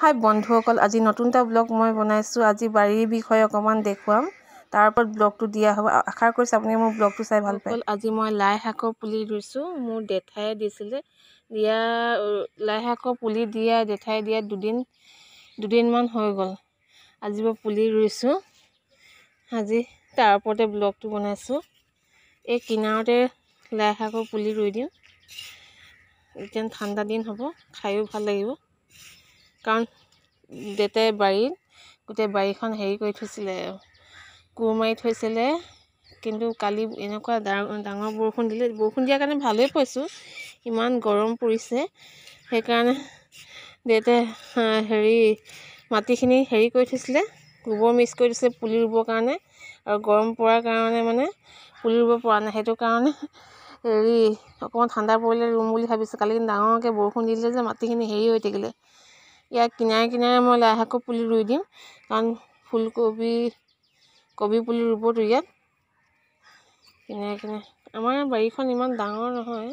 হাই বন্ধুসকল আজি নতুন এটা ব্লগ মই বনাইছোঁ আজি বাৰীৰ বিষয়ে অকণমান দেখুৱাম তাৰ ওপৰত ব্লগটো দিয়া হ'ব আশা কৰিছোঁ আপুনি মোৰ ব্লগটো চাই ভাল পায় আজি মই লাই শাকৰ পুলি ৰুইছোঁ মোৰ দেঠাই দিছিলে দিয়া লাই শাকৰ পুলি দিয়া দেঠাই দিয়া দুদিন দুদিনমান হৈ গ'ল আজি মই পুলি ৰুইছোঁ আজি তাৰ ওপৰতে ব্লগটো বনাইছোঁ এই কিনাৰতে লাই শাকৰ পুলি ৰুই দিওঁ এতিয়া ঠাণ্ডা দিন হ'ব খায়ো ভাল লাগিব কাৰণ দেউতাই বাৰীত গোটেই বাৰীখন হেৰি কৰি থৈছিলে কোৰ মাৰি থৈছিলে কিন্তু কালি এনেকুৱা ডাঙৰ ডাঙৰ বৰষুণ দিলে বৰষুণ দিয়াৰ কাৰণে ভালেই পাইছোঁ ইমান গৰম পৰিছে সেইকাৰণে দেউতাই হেৰি মাটিখিনি হেৰি কৰি থৈছিলে গোবৰ মিক্স কৰি থৈছিলে পুলি ৰুবৰ কাৰণে আৰু গৰম পৰাৰ কাৰণে মানে পুলি ৰুব পৰা নাই সেইটো কাৰণে হেৰি অকণমান ঠাণ্ডা পৰিলে ৰুম বুলি ভাবিছোঁ কালি ডাঙৰকৈ বৰষুণ দিলে যে মাটিখিনি হেৰি হৈ থাকিলে ইয়াৰ কিনাৰে কিনাৰে মই লাইশাকৰ পুলি ৰুই দিম কাৰণ ফুলকবি কবি পুলি ৰুবতো ইয়াত কিনাৰে কিনাৰে আমাৰ বাৰীখন ইমান ডাঙৰ নহয়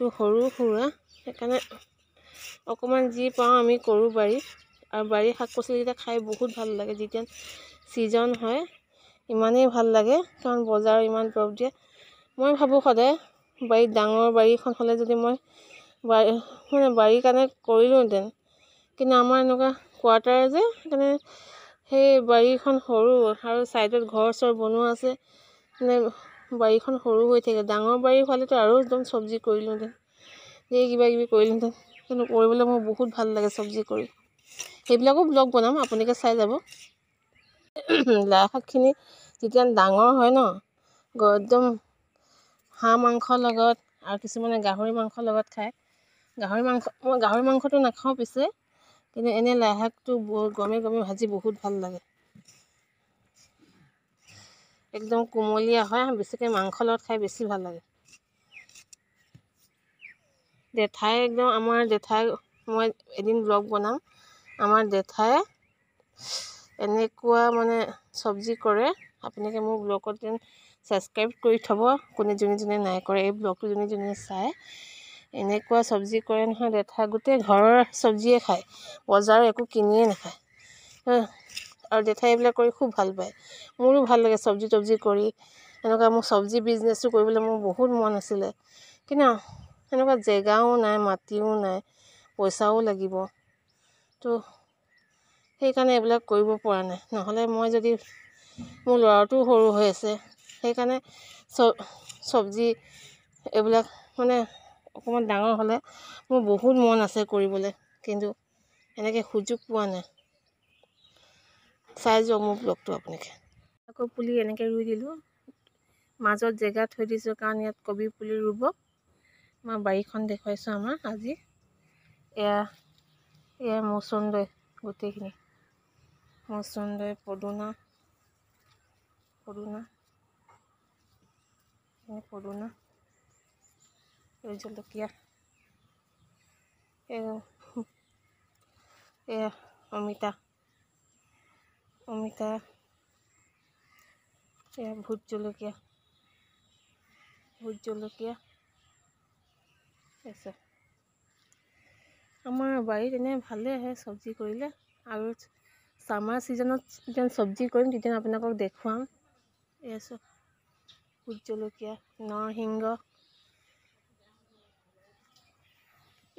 তো সৰু সুৰা সেইকাৰণে অকণমান যি পাওঁ আমি কৰোঁ বাৰীত আৰু বাৰীৰ শাক পাচলিকেইটা খাই বহুত ভাল লাগে যেতিয়া ছিজন হয় ইমানেই ভাল লাগে কাৰণ বজাৰ ইমান দৰৱ দিয়ে মই ভাবোঁ সদায় বাৰীত ডাঙৰ বাৰী এখন হ'লে যদি মই বাৰী মানে বাৰীৰ কাৰণে কৰিলোহেঁতেন কিন্তু আমাৰ এনেকুৱা কোৱাৰ্টাৰ যে মানে সেই বাৰীখন সৰু আৰু ছাইডত ঘৰ চৰ বনোৱা আছে মানে বাৰীখন সৰু হৈ থাকে ডাঙৰ বাৰী হোৱালেতো আৰু একদম চব্জি কৰিলোহেঁতেন এই কিবা কিবি কৰিলোহেঁতেন কিন্তু কৰিবলৈ মোৰ বহুত ভাল লাগে চব্জি কৰি সেইবিলাকো ব্লগ বনাম আপোনালোকে চাই যাব লাই শাকখিনি যেতিয়া ডাঙৰ হয় ন একদম হাঁহ মাংসৰ লগত আৰু কিছুমানে গাহৰি মাংসৰ লগত খায় গাহৰি মাংস মই গাহৰি মাংসটো নাখাওঁ পিছে কিন্তু এনেই লাই শাকটো গমে গৰমে ভাজি বহুত ভাল লাগে একদম কোমলীয়া হয় বেছিকৈ মাংসৰ লগত খাই বেছি ভাল লাগে দেঠাই একদম আমাৰ দেঠাই মই এদিন ব্লগ বনাম আমাৰ দেঠাই এনেকুৱা মানে চব্জি কৰে আপোনালোকে মোৰ ব্লগত যেন ছাবস্ক্ৰাইব কৰি থ'ব কোনে যোনে যোনে নাই কৰে এই ব্লগটো যোনে যোনে চায় এনেকুৱা চব্জি কৰে নহয় দেউতা গোটেই ঘৰৰ চব্জিয়ে খায় বজাৰৰ একো কিনিয়ে নাখায় আৰু দেথাই এইবিলাক কৰি খুব ভাল পায় মোৰো ভাল লাগে চব্জি তব্জি কৰি এনেকুৱা মোৰ চব্জি বিজনেছটো কৰিবলৈ মোৰ বহুত মন আছিলে কিন্তু এনেকুৱা জেগাও নাই মাটিও নাই পইচাও লাগিব তো সেইকাৰণে এইবিলাক কৰিব পৰা নাই নহ'লে মই যদি মোৰ ল'ৰাটোও সৰু হৈ আছে সেইকাৰণে চব চব্জি এইবিলাক মানে অকণমান ডাঙৰ হ'লে মোৰ বহুত মন আছে কৰিবলৈ কিন্তু এনেকৈ সুযোগ পোৱা নাই চাই যাওক মোৰ ব্লগটো আপোনালোকে আকৌ পুলি এনেকৈ ৰুই দিলোঁ মাজত জেগা থৈ দিছোঁ কাৰণ ইয়াত কবি পুলি ৰুব মই বাৰীখন দেখুৱাইছোঁ আমাৰ আজি এয়া এয়া মৌচন্দৈ গোটেইখিনি মৌচন্দৈ পদুনা পদুনা পদুনা এই জলকীয়া এই এয়া অমিতা অমিতা এয়া ভূত জলকীয়া ভূত জলকীয়া আছে আমাৰ বাৰীত এনেই ভালেই আহে চব্জি কৰিলে আৰু চামাৰ ছিজনত যেতিয়া চব্জি কৰিম তেতিয়া আপোনালোকক দেখুৱাম এই চব ভোট জলকীয়া নৰসিংহ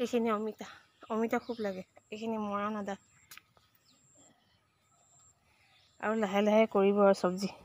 এইখিনি অমিতা অমিতা খুব লাগে এইখিনি মৰাণ আদা আৰু লাহে লাহে কৰিব আৰু চব্জি